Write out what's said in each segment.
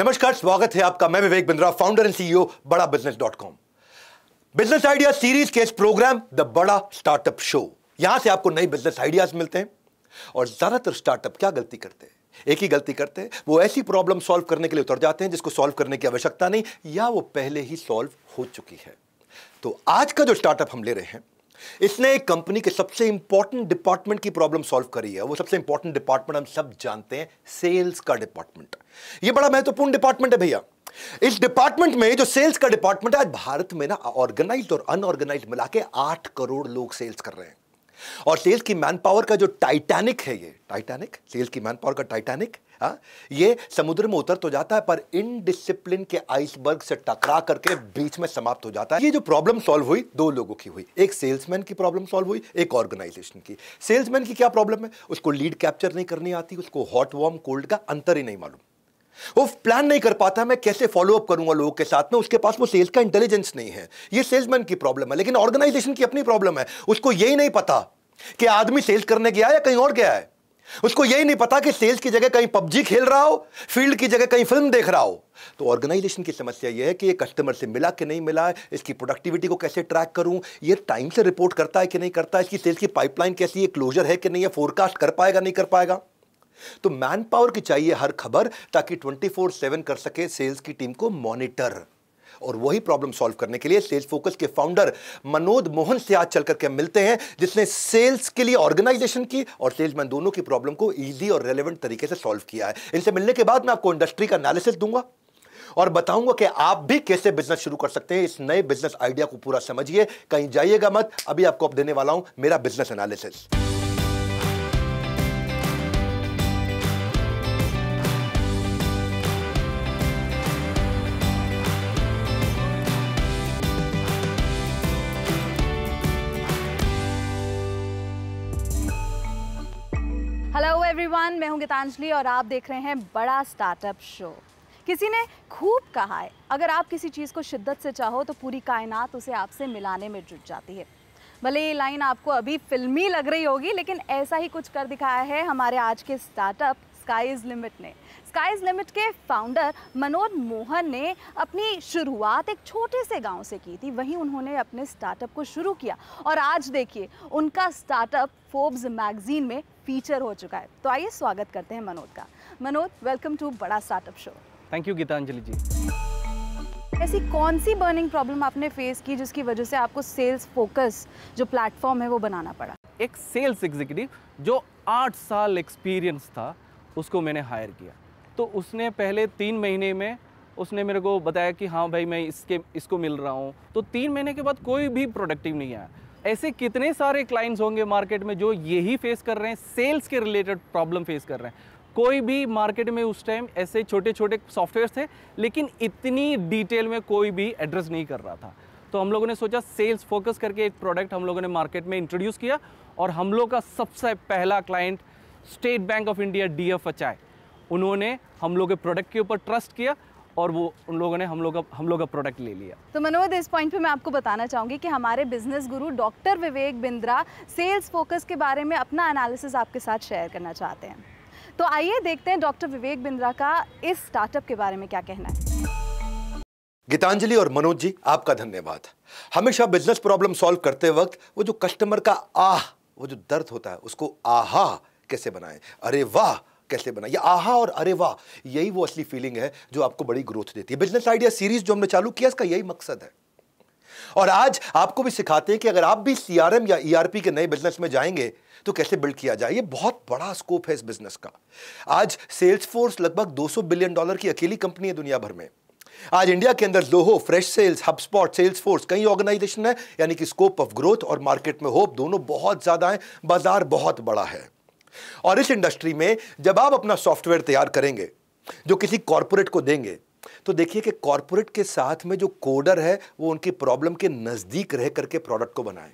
नमस्कार स्वागत है आपका मैं Vivek Bindra founder and CEO Bada business dot com business idea series के इस program the Bada startup show यहां से आपको नई बिजनेस आइडियाज मिलते हैं और ज्यादातर स्टार्टअप क्या गलती करते हैं एक ही गलती करते हैं वो ऐसी प्रॉब्लम सॉल्व करने के लिए उतर जाते हैं जिसको सॉल्व करने की आवश्यकता नहीं या वो पहले ही सॉल्व हो चुकी है तो आज का जो स्टार्टअप हम ले रहे हैं इसने एक कंपनी के सबसे इंपॉर्टेंट डिपार्टमेंट की प्रॉब्लम सॉल्व करी है वो सबसे इंपॉर्टेंट डिपार्टमेंट हम सब जानते हैं सेल्स का डिपार्टमेंट ये बड़ा महत्वपूर्ण डिपार्टमेंट है भैया इस डिपार्टमेंट में जो सेल्स का डिपार्टमेंट है आज भारत में ना ऑर्गेनाइज और अनऑर्गेनाइज मिला के आठ करोड़ लोग सेल्स कर रहे हैं और सेल्स की मैन पावर का जो टाइटैनिक है ये टाइटैनिक सेल्स की मैन पावर का टाइटैनिक हाँ ये समुद्र में उतर तो जाता है पर इनडिसिप्लिन के आइसबर्ग से टकरा करके बीच में समाप्त हो जाता है ये जो प्रॉब्लम सॉल्व हुई दो लोगों की हुई एक सेल्समैन की प्रॉब्लम सॉल्व हुई एक ऑर्गेनाइजेशन की सेल्समैन की क्या प्रॉब्लम है उसको लीड कैप्चर नहीं करनी आती उसको हॉट वार्म कोल्ड का अंतर ही नहीं मालूम वो प्लान नहीं कर पाता मैं कैसे फॉलोअप करूंगा लोगों के साथ में उसके पास वो सेल्स का इंटेलिजेंस नहीं है ये सेल्समैन की प्रॉब्लम है लेकिन ऑर्गेनाइजेशन की अपनी प्रॉब्लम है उसको यही नहीं पता कि आदमी सेल्स करने गया या कहीं और गया है उसको यही नहीं पता कि सेल्स की जगह कहीं पबजी खेल रहा हो फील्ड की जगह कहीं फिल्म देख रहा हो तो ऑर्गेनाइजेशन की समस्या यह है कि ये कस्टमर से मिला कि नहीं मिला इसकी प्रोडक्टिविटी को कैसे ट्रैक करूं ये टाइम से रिपोर्ट करता है कि नहीं करता इसकी सेल्स की पाइपलाइन कैसी है क्लोजर है कि नहीं है फोरकास्ट कर पाएगा नहीं कर पाएगा तो मैन पावर की चाहिए हर खबर ताकि 24/7 कर सके सेल्स की टीम को मॉनिटर और वही प्रॉब्लम सॉल्व करने के लिए सेल्स फोकस के फाउंडर मनोज मोहन से आज चल करके मिलते हैं जिसने सेल्स के लिए ऑर्गेनाइजेशन की और सेल्समैन दोनों की प्रॉब्लम को ईजी और रेलिवेंट तरीके से सॉल्व किया है इनसे मिलने के बाद मैं आपको इंडस्ट्री का एनालिसिस दूंगा और बताऊंगा कि आप भी कैसे बिजनेस शुरू कर सकते हैं इस नए बिजनेस आइडिया को पूरा समझिए कहीं जाइएगा मत अभी आपको अब देने वाला हूं मेरा बिजनेस एनालिसिस एवरीवन मैं हूं गीतांजलि और आप देख रहे हैं बड़ा स्टार्टअप शो किसी ने खूब कहा है अगर आप किसी चीज़ को शिद्दत से चाहो तो पूरी कायनात उसे आपसे मिलाने में जुट जाती है भले ये लाइन आपको अभी फिल्मी लग रही होगी लेकिन ऐसा ही कुछ कर दिखाया है हमारे आज के स्टार्टअप स्काईज लिमिट ने स्काईज लिमिट के फाउंडर मनोज मोहन ने अपनी शुरुआत एक छोटे से गांव से की थी वहीं उन्होंने अपने स्टार्टअप को शुरू किया और आज देखिए उनका स्टार्टअप फोर्ब्स मैगजीन में फीचर हो चुका है तो आइए स्वागत करते हैं मनोज का Manoj welcome to Bada startup show thank you Geetanjali ji ऐसी कौन सी बर्निंग प्रॉब्लम आपने फेस की जिसकी वजह से आपको सेल्स फोकस जो प्लेटफॉर्म है वो बनाना पड़ा एक सेल्स एग्जीक्यूटिव जो आठ साल एक्सपीरियंस था उसको मैंने हायर किया तो उसने पहले तीन महीने में उसने मेरे को बताया कि हाँ भाई मैं इसके इसको मिल रहा हूँ तो तीन महीने के बाद कोई भी प्रोडक्टिव नहीं आया ऐसे कितने सारे क्लाइंट्स होंगे मार्केट में जो यही फेस कर रहे हैं सेल्स के रिलेटेड प्रॉब्लम फेस कर रहे हैं कोई भी मार्केट में उस टाइम ऐसे छोटे छोटे सॉफ्टवेयर थे लेकिन इतनी डिटेल में कोई भी एड्रेस नहीं कर रहा था तो हम लोगों ने सोचा सेल्स फोकस करके एक प्रोडक्ट हम लोगों ने मार्केट में इंट्रोड्यूस किया और हम लोग का सबसे पहला client State Bank of India D F उन्होंने हम लोग के प्रोडक्ट के ऊपर ट्रस्ट किया और वो उन लोगों ने हम लोग हम लोग का प्रोडक्ट ले लिया तो मनोज इस पॉइंट पे मैं आपको बताना चाहूंगी कि हमारे बिजनेस गुरु doctor Vivek Bindra sales focus के बारे में अपना एनालिसिस आपके साथ शेयर करना चाहते हैं तो आइए देखते हैं डॉक्टर विवेक बिंद्रा का इस स्टार्टअप के बारे में क्या कहना है गीतांजलि और मनोज जी आपका धन्यवाद हमेशा बिजनेस प्रॉब्लम सॉल्व करते वक्त वो जो कस्टमर का आह वो जो दर्द होता है उसको आहा कैसे बनाएं अरे वाह कैसे बना ये आहा और अरे वाह यही वो असली फीलिंग है जो आपको बड़ी ग्रोथ देती है बिजनेस आइडिया सीरीज जो हमने चालू किया इसका यही मकसद है और आज आपको भी सिखाते हैं कि अगर आप भी सीआरएम या ईआरपी e के नए बिजनेस में जाएंगे तो कैसे बिल्ड किया जाए ये बहुत बड़ा स्कोप है इस बिजनेस का आज सेल्स फोर्स लगभग 200 बिलियन डॉलर की अकेली कंपनी है दुनिया भर में आज इंडिया के अंदर लोहो Freshsales HubSpot Salesforce कई ऑर्गेनाइजेशन है यानी कि स्कोप ऑफ ग्रोथ और मार्केट में होप दोनों बहुत ज्यादा है बाजार बहुत बड़ा है और इस इंडस्ट्री में जब आप अपना सॉफ्टवेयर तैयार करेंगे जो किसी कॉरपोरेट को देंगे तो देखिए कि कॉरपोरेट के साथ में जो कोडर है वो उनकी प्रॉब्लम के नज़दीक रह करके प्रोडक्ट को बनाए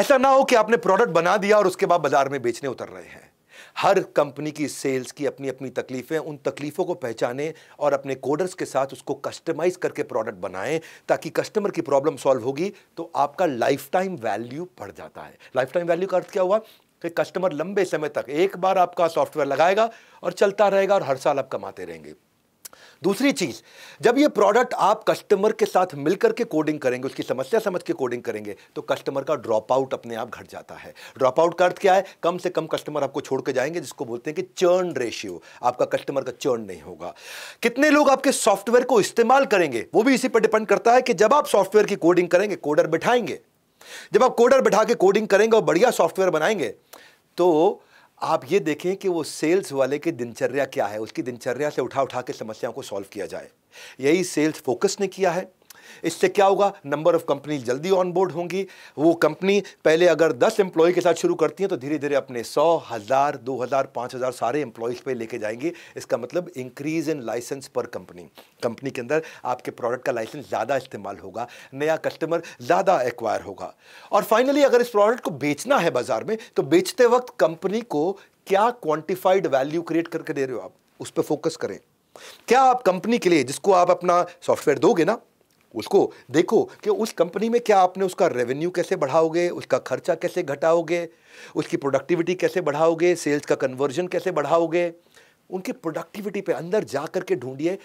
ऐसा ना हो कि आपने प्रोडक्ट बना दिया और उसके बाद बाजार में बेचने उतर रहे हैं हर कंपनी की सेल्स की अपनी अपनी तकलीफ़ें उन तकलीफ़ों को पहचाने और अपने कोडर्स के साथ उसको कस्टमाइज करके प्रोडक्ट बनाएं ताकि कस्टमर की प्रॉब्लम सॉल्व होगी तो आपका लाइफ टाइम वैल्यू बढ़ जाता है लाइफ टाइम वैल्यू का अर्थ क्या हुआ कि कस्टमर लंबे समय तक एक बार आपका सॉफ्टवेयर लगाएगा और चलता रहेगा और हर साल आप कमाते रहेंगे दूसरी चीज जब ये प्रोडक्ट आप कस्टमर के साथ मिलकर के कोडिंग करेंगे उसकी समस्या समझ के कोडिंग करेंगे तो कस्टमर का ड्रॉप आउट अपने आप घट जाता है ड्रॉप आउट का अर्थ क्या है कम से कम कस्टमर आपको छोड़ के जाएंगे जिसको बोलते हैं कि चर्न रेशियो आपका कस्टमर का चर्न नहीं होगा कितने लोग आपके सॉफ्टवेयर को इस्तेमाल करेंगे वो भी इसी पर डिपेंड करता है कि जब आप सॉफ्टवेयर की कोडिंग करेंगे कोडर बिठाएंगे जब आप कोडर बैठा के कोडिंग करेंगे और बढ़िया सॉफ्टवेयर बनाएंगे तो आप ये देखें कि वो सेल्स वाले की दिनचर्या क्या है उसकी दिनचर्या से उठा उठा के समस्याओं को सॉल्व किया जाए यही सेल्स फोकस ने किया है इससे क्या होगा नंबर ऑफ कंपनी जल्दी ऑन बोर्ड होंगी वो कंपनी पहले अगर दस एम्प्लॉय के साथ शुरू करती हैं तो धीरे धीरे अपने सौ हज़ार दो हज़ार पाँच हज़ार सारे एम्प्लॉयज़ पे लेके जाएंगे इसका मतलब इंक्रीज इन लाइसेंस पर कंपनी कंपनी के अंदर आपके प्रोडक्ट का लाइसेंस ज़्यादा इस्तेमाल होगा नया कस्टमर ज़्यादा एक्वायर होगा और फाइनली अगर इस प्रोडक्ट को बेचना है बाज़ार में तो बेचते वक्त कंपनी को क्या क्वांटिफाइड वैल्यू क्रिएट करके दे रहे हो आप उस पर फोकस करें क्या आप कंपनी के लिए जिसको आप अपना सॉफ्टवेयर दोगे ना उसको देखो कि उस कंपनी में क्या आपने उसका रेवेन्यू कैसे बढ़ाओगे उसका खर्चा कैसे घटाओगे उसकी प्रोडक्टिविटी कैसे बढ़ाओगे सेल्स का कन्वर्जन कैसे बढ़ाओगे उनकी प्रोडक्टिविटी पे अंदर जा करके ढूंढिए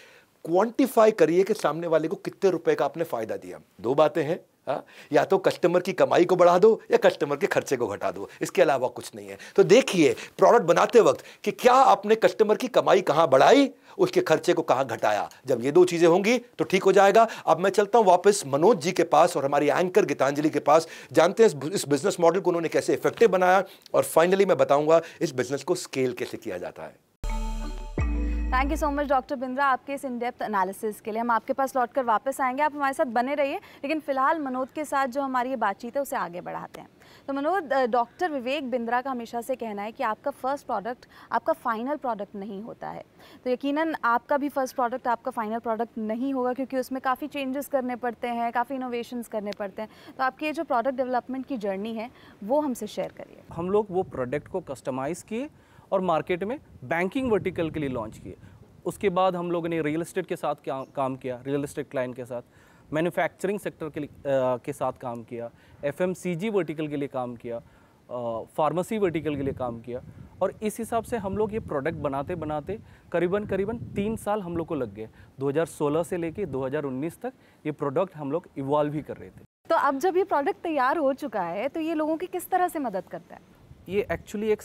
क्वांटिफाई करिए कि सामने वाले को कितने रुपए का आपने फ़ायदा दिया दो बातें हैं हाँ या तो कस्टमर की कमाई को बढ़ा दो या कस्टमर के खर्चे को घटा दो इसके अलावा कुछ नहीं है तो देखिए प्रोडक्ट बनाते वक्त कि क्या आपने कस्टमर की कमाई कहाँ बढ़ाई उसके खर्चे को कहाँ घटाया जब ये दो चीज़ें होंगी तो ठीक हो जाएगा अब मैं चलता हूँ वापस मनोज जी के पास और हमारी एंकर गीतांजलि के पास जानते हैं इस बिजनेस मॉडल को उन्होंने कैसे इफेक्टिव बनाया और फाइनली मैं बताऊँगा इस बिजनेस को स्केल कैसे किया जाता है thank you so much doctor Bindra आपके इस इन डेप्थ एनालिसिस के लिए हम आपके पास लौट कर वापस आएंगे आप हमारे साथ बने रहिए लेकिन फिलहाल मनोज के साथ जो हमारी ये बातचीत है उसे आगे बढ़ाते हैं तो मनोज डॉक्टर विवेक बिंद्रा का हमेशा से कहना है कि आपका फ़र्स्ट प्रोडक्ट आपका फ़ाइनल प्रोडक्ट नहीं होता है तो यकीन आपका भी फ़र्स्ट प्रोडक्ट आपका फ़ाइनल प्रोडक्ट नहीं होगा क्योंकि उसमें काफ़ी चेंजेस करने पड़ते हैं काफ़ी इनोवेशन करने पड़ते हैं तो आपकी ये जो प्रोडक्ट डेवलपमेंट की जर्नी है वो हमसे शेयर करिए हम लोग वो प्रोडक्ट को कस्टमाइज़ किए और मार्केट में बैंकिंग वर्टिकल के लिए लॉन्च किए उसके बाद हम लोगों ने रियल इस्टेट के साथ काम किया रियल इस्टेट क्लाइंट के साथ मैन्युफैक्चरिंग सेक्टर के आ, के साथ काम किया एफ वर्टिकल के लिए काम किया फार्मेसी वर्टिकल के लिए काम किया और इस हिसाब से हम लोग ये प्रोडक्ट बनाते बनाते करीबन करीबन तीन साल हम लोग को लग गए 2016 से लेके 2019 तक ये प्रोडक्ट हम लोग इवॉल्व भी कर रहे थे तो अब जब ये प्रोडक्ट तैयार हो चुका है तो ये लोगों की किस तरह से मदद करता है ये एक्चुअली एक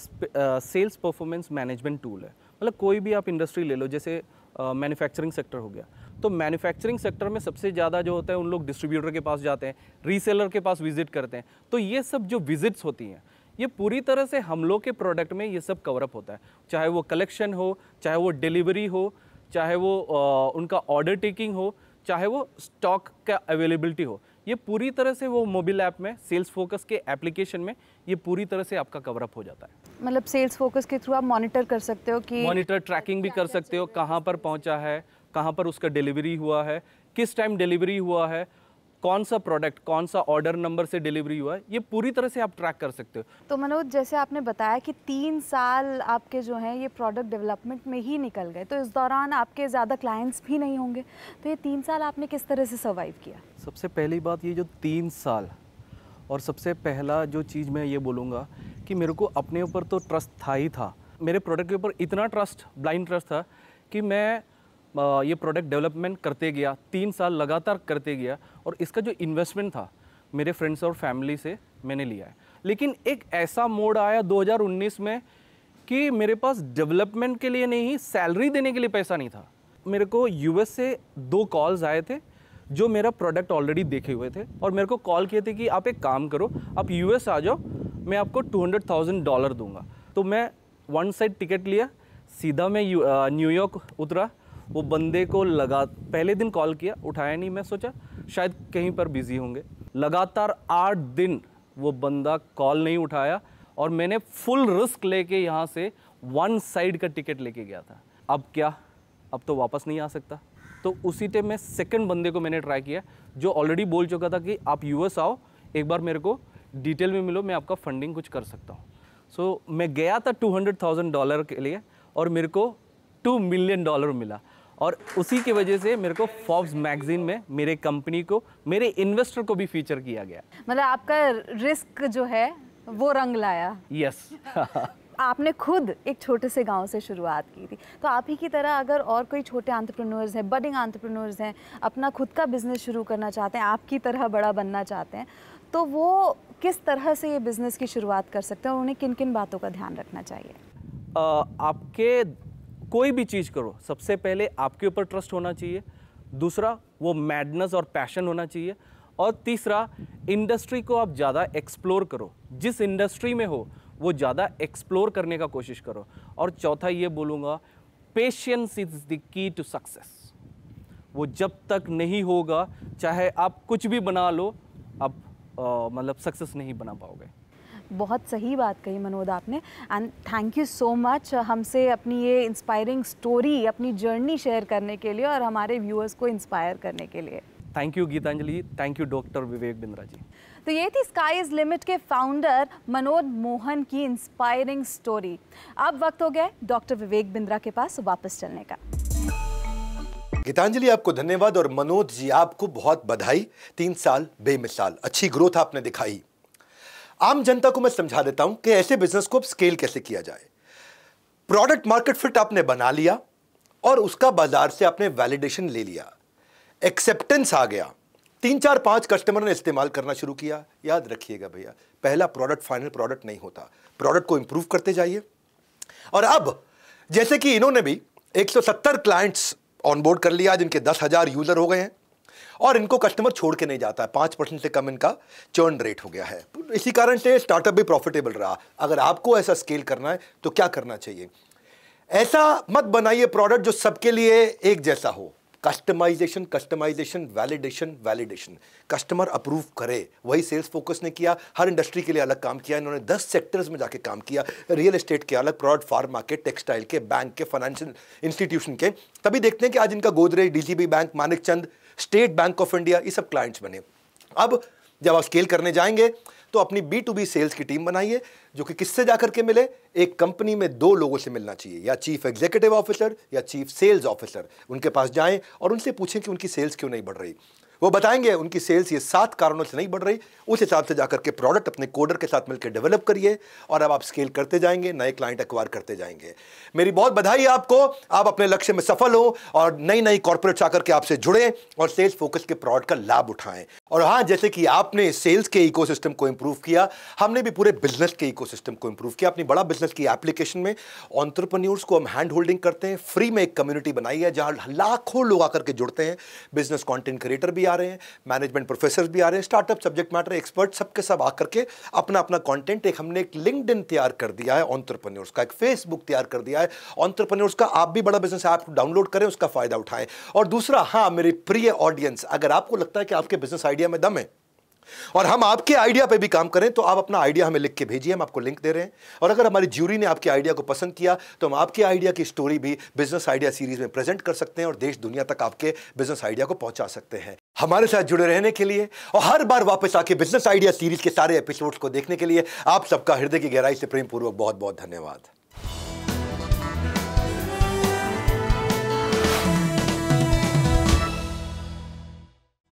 सेल्स परफॉर्मेंस मैनेजमेंट टूल है मतलब कोई भी आप इंडस्ट्री ले लो जैसे मैन्युफैक्चरिंग uh, सेक्टर हो गया तो मैन्युफैक्चरिंग सेक्टर में सबसे ज़्यादा जो होता है उन लोग डिस्ट्रीब्यूटर के पास जाते हैं रीसेलर के पास विजिट करते हैं तो ये सब जो विजिट्स होती हैं ये पूरी तरह से हम लोग के प्रोडक्ट में ये सब कवरअप होता है चाहे वो कलेक्शन हो चाहे वो डिलीवरी हो चाहे वो uh, उनका ऑर्डर टेकिंग हो चाहे वो स्टॉक का अवेलेबिलिटी हो ये पूरी तरह से वो मोबाइल ऐप में सेल्स फोकस के एप्लीकेशन में ये पूरी तरह से आपका कवरअप हो जाता है मतलब सेल्स फोकस के थ्रू आप मॉनिटर कर सकते हो कि मॉनिटर ट्रैकिंग भी कर सकते हो कहाँ पर पहुँचा है कहाँ पर उसका डिलीवरी हुआ है किस टाइम डिलीवरी हुआ है कौन सा प्रोडक्ट कौन सा ऑर्डर नंबर से डिलीवरी हुआ है ये पूरी तरह से आप ट्रैक कर सकते हो तो मनोज जैसे आपने बताया कि तीन साल आपके जो हैं ये प्रोडक्ट डेवलपमेंट में ही निकल गए तो इस दौरान आपके ज़्यादा क्लाइंट्स भी नहीं होंगे तो ये तीन साल आपने किस तरह से सर्वाइव किया सबसे पहली बात ये जो तीन साल और सबसे पहला जो चीज़ मैं ये बोलूँगा कि मेरे को अपने ऊपर तो ट्रस्ट था ही था मेरे प्रोडक्ट के ऊपर इतना ट्रस्ट ब्लाइंड ट्रस्ट था कि मैं ये प्रोडक्ट डेवलपमेंट करते गया तीन साल लगातार करते गया और इसका जो इन्वेस्टमेंट था मेरे फ्रेंड्स और फैमिली से मैंने लिया है लेकिन एक ऐसा मोड आया 2019 में कि मेरे पास डेवलपमेंट के लिए नहीं सैलरी देने के लिए पैसा नहीं था मेरे को यूएस से दो कॉल्स आए थे जो मेरा प्रोडक्ट ऑलरेडी देखे हुए थे और मेरे को कॉल किए थे कि आप एक काम करो आप यूएस आ जाओ मैं आपको टू हंड्रेड थाउजेंड डॉलर दूंगा तो मैं वन साइड टिकट लिया सीधा मैं न्यूयॉर्क उतरा वो बंदे को लगा पहले दिन कॉल किया उठाया नहीं मैं सोचा शायद कहीं पर बिज़ी होंगे लगातार आठ दिन वो बंदा कॉल नहीं उठाया और मैंने फुल रिस्क लेके यहाँ से वन साइड का टिकट लेके गया था अब क्या अब तो वापस नहीं आ सकता तो उसी टाइम में सेकंड बंदे को मैंने ट्राई किया जो ऑलरेडी बोल चुका था कि आप यूएस आओ एक बार मेरे को डिटेल में मिलो मैं आपका फंडिंग कुछ कर सकता हूँ सो so, मैं गया था टू हंड्रेड थाउजेंड डॉलर के लिए और मेरे को टू मिलियन डॉलर मिला और उसी की वजह से मेरे को फॉर्ब्स मैगजीन में मेरे कंपनी को मेरे इन्वेस्टर को भी फीचर किया गया मतलब आपका रिस्क जो है वो रंग लाया यस yes. आपने खुद एक छोटे से गांव से शुरुआत की थी तो आप ही की तरह अगर और कोई छोटे आंट्रप्रनोर्स हैं बडिंग आंट्रप्रनोर्स हैं अपना खुद का बिजनेस शुरू करना चाहते हैं आपकी तरह बड़ा बनना चाहते हैं तो वो किस तरह से ये बिज़नेस की शुरुआत कर सकते हैं और उन्हें किन किन बातों का ध्यान रखना चाहिए आ, आपके कोई भी चीज़ करो सबसे पहले आपके ऊपर ट्रस्ट होना चाहिए दूसरा वो मैडनेस और पैशन होना चाहिए और तीसरा इंडस्ट्री को आप ज़्यादा एक्सप्लोर करो जिस इंडस्ट्री में हो वो ज़्यादा एक्सप्लोर करने का कोशिश करो और चौथा ये बोलूँगा patience is the key to success वो जब तक नहीं होगा चाहे आप कुछ भी बना लो आप मतलब सक्सेस नहीं बना पाओगे बहुत सही बात कही मनोद आपने and thank you so much हमसे अपनी ये इंस्पायरिंग स्टोरी अपनी जर्नी शेयर करने के लिए और हमारे व्यूअर्स को इंस्पायर करने के लिए thank you Geetanjali thank you doctor Vivek Bindra ji तो ये थी स्काई इज़ लिमिट के फाउंडर मनोज मोहन की इंस्पायरिंग स्टोरी अब वक्त हो गया डॉक्टर विवेक बिंद्रा के पास वापस चलने का गीतांजलि आपको धन्यवाद और मनोज जी आपको बहुत बधाई तीन साल बेमिसाल अच्छी ग्रोथ आपने दिखाई आम जनता को मैं समझा देता हूं कि ऐसे बिजनेस को स्केल कैसे किया जाए प्रोडक्ट मार्केट फिट आपने बना लिया और उसका बाजार से आपने वैलिडेशन ले लिया एक्सेप्टेंस आ गया तीन चार पांच कस्टमर ने इस्तेमाल करना शुरू किया याद रखिएगा भैया पहला प्रोडक्ट फाइनल प्रोडक्ट नहीं होता प्रोडक्ट को इंप्रूव करते जाइए और अब जैसे कि इन्होंने भी 170 क्लाइंट्स ऑनबोर्ड कर लिया जिनके दस हज़ार यूज़र हो गए हैं और इनको कस्टमर छोड़ के नहीं जाता है पाँच परसेंट से कम इनका चर्न रेट हो गया है इसी कारण से स्टार्टअप भी प्रॉफिटेबल रहा अगर आपको ऐसा स्केल करना है तो क्या करना चाहिए ऐसा मत बनाइए प्रोडक्ट जो सबके लिए एक जैसा हो customization customization validation validation customer approve करे वही सेल्स फोकस ने किया हर इंडस्ट्री के लिए अलग काम किया इन्होंने दस सेक्टर्स में जाके काम किया रियल एस्टेट के अलग प्रोडक्ट फार्मा के टेक्सटाइल के बैंक के फाइनेंशियल इंस्टीट्यूशन के तभी देखते हैं कि आज इनका Godrej DGB bank Manik Chand State Bank of India ये सब क्लाइंट्स बने अब जब आप स्केल करने जाएंगे तो अपनी बी टू बी सेल्स की टीम बनाइए जो कि किससे जा करके मिले एक कंपनी में दो लोगों से मिलना चाहिए या चीफ एग्जीक्यूटिव ऑफिसर या चीफ सेल्स ऑफिसर उनके पास जाएं और उनसे पूछें कि उनकी सेल्स क्यों नहीं बढ़ रही वो बताएंगे उनकी सेल्स ये सात कारणों से नहीं बढ़ रही उस हिसाब से जाकर के प्रोडक्ट अपने कोडर के साथ मिलकर डेवलप करिए और अब आप स्केल करते जाएंगे नए क्लाइंट अक्वायर करते जाएंगे मेरी बहुत बधाई है आपको आप अपने लक्ष्य में सफल हो और नई नई कॉरपोरेट्स आकर के आपसे जुड़ें और सेल्स फोकस के प्रोडक्ट का लाभ उठाएं और हाँ जैसे कि आपने सेल्स के इको को इम्प्रूव किया हमने भी पूरे बिजनेस के इको को इम्प्रूव किया अपनी बड़ा बिजनेस की एप्लीकेशन में ऑन्टरप्रन्योर्स को हम हैंड होल्डिंग करते हैं फ्री में एक कम्युनिटी बनाई है जहाँ लाखों लोग आकर के जुड़ते हैं बिजनेस कॉन्टेंट क्रिएटर भी आ रहे हैं मैनेजमेंट प्रोफेसर भी आ रहे हैं स्टार्टअप सब्जेक्ट मैटर एक्सपर्ट सबके सब आकर के अपना अपना कॉन्टेंट एक हमने एक लिंकड तैयार कर दिया है ऑन्टरप्रन्योर्स का एक फेसबुक तैयार कर दिया है ऑन्टरप्रन्योर्स का आप भी बड़ा बिजनेस ऐप डाउनलोड करें उसका फायदा उठाएं और दूसरा हाँ मेरे प्रिय ऑडियंस अगर आपको लगता है कि आपके बिजनेस आइडिया में दम है और हम आपके आइडिया पे भी काम करें तो आप अपना आइडिया हमें लिख के भेजिए हम आपको लिंक दे रहे हैं और अगर हमारी ज्यूरी ने आपके आइडिया को पसंद किया तो हम आपके आइडिया की स्टोरी भी बिजनेस आइडिया सीरीज में प्रेजेंट कर सकते हैं और देश दुनिया तक आपके बिजनेस आइडिया को पहुंचा सकते हैं हमारे साथ जुड़े रहने के लिए और हर बार वापस आके बिजनेस आइडिया सीरीज के सारे एपिसोड को देखने के लिए आप सबका हृदय की गहराई से प्रेमपूर्वक बहुत बहुत धन्यवाद